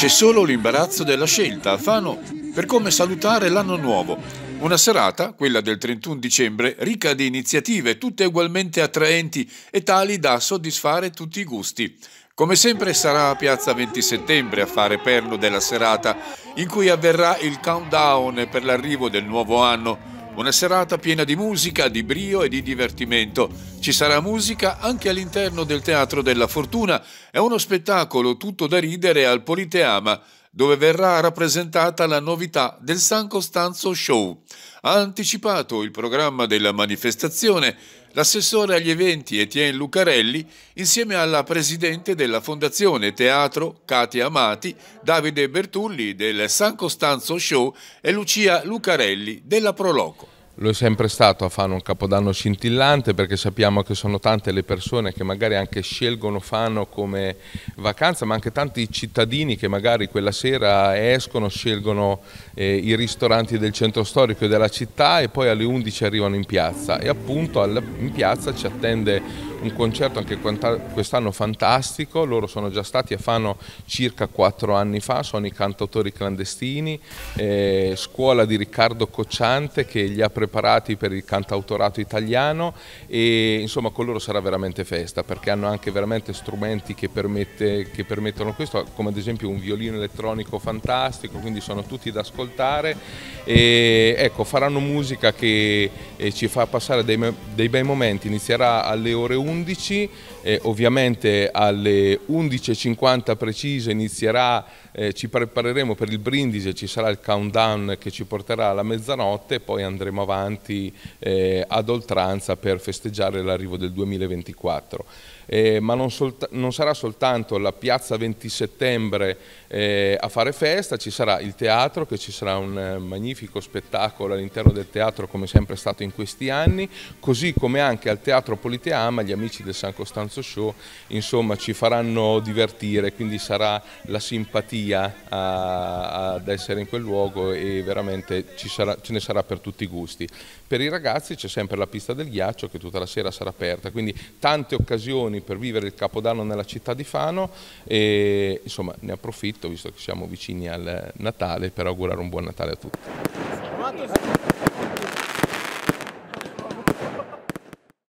C'è solo l'imbarazzo della scelta a Fano per come salutare l'anno nuovo. Una serata, quella del 31 dicembre, ricca di iniziative tutte ugualmente attraenti e tali da soddisfare tutti i gusti. Come sempre sarà a Piazza 20 Settembre a fare perno della serata in cui avverrà il countdown per l'arrivo del nuovo anno una serata piena di musica, di brio e di divertimento. Ci sarà musica anche all'interno del Teatro della Fortuna. È uno spettacolo tutto da ridere al Politeama dove verrà rappresentata la novità del San Costanzo Show. Ha anticipato il programma della manifestazione l'assessore agli eventi Etienne Lucarelli insieme alla presidente della Fondazione Teatro Katia Amati, Davide Bertulli del San Costanzo Show e Lucia Lucarelli della Proloco. Lo è sempre stato a Fano un capodanno scintillante perché sappiamo che sono tante le persone che magari anche scelgono Fano come vacanza, ma anche tanti cittadini che magari quella sera escono, scelgono eh, i ristoranti del centro storico e della città e poi alle 11 arrivano in piazza e appunto in piazza ci attende un concerto anche quest'anno fantastico, loro sono già stati a Fano circa quattro anni fa, sono i cantautori clandestini, eh, scuola di Riccardo Cocciante che li ha preparati per il cantautorato italiano e insomma con loro sarà veramente festa perché hanno anche veramente strumenti che, permette, che permettono questo, come ad esempio un violino elettronico fantastico, quindi sono tutti da ascoltare e ecco, faranno musica che eh, ci fa passare dei, dei bei momenti, inizierà alle ore 1 11, eh, ovviamente alle 11.50 precise inizierà, eh, ci prepareremo per il brindisi, ci sarà il countdown che ci porterà alla mezzanotte e poi andremo avanti eh, ad oltranza per festeggiare l'arrivo del 2024. Eh, ma non, non, sarà soltanto la piazza 20 settembre eh, a fare festa, ci sarà il teatro che ci sarà un eh, magnifico spettacolo all'interno del teatro come sempre è stato in questi anni, così come anche al teatro Politeama gli amici amici del San Costanzo Show, insomma ci faranno divertire, quindi sarà la simpatia a, ad essere in quel luogo e veramente sarà, ce ne sarà per tutti i gusti. Per i ragazzi c'è sempre la pista del ghiaccio che tutta la sera sarà aperta, quindi tante occasioni per vivere il Capodanno nella città di Fano e insomma ne approfitto visto che siamo vicini al Natale per augurare un buon Natale a tutti.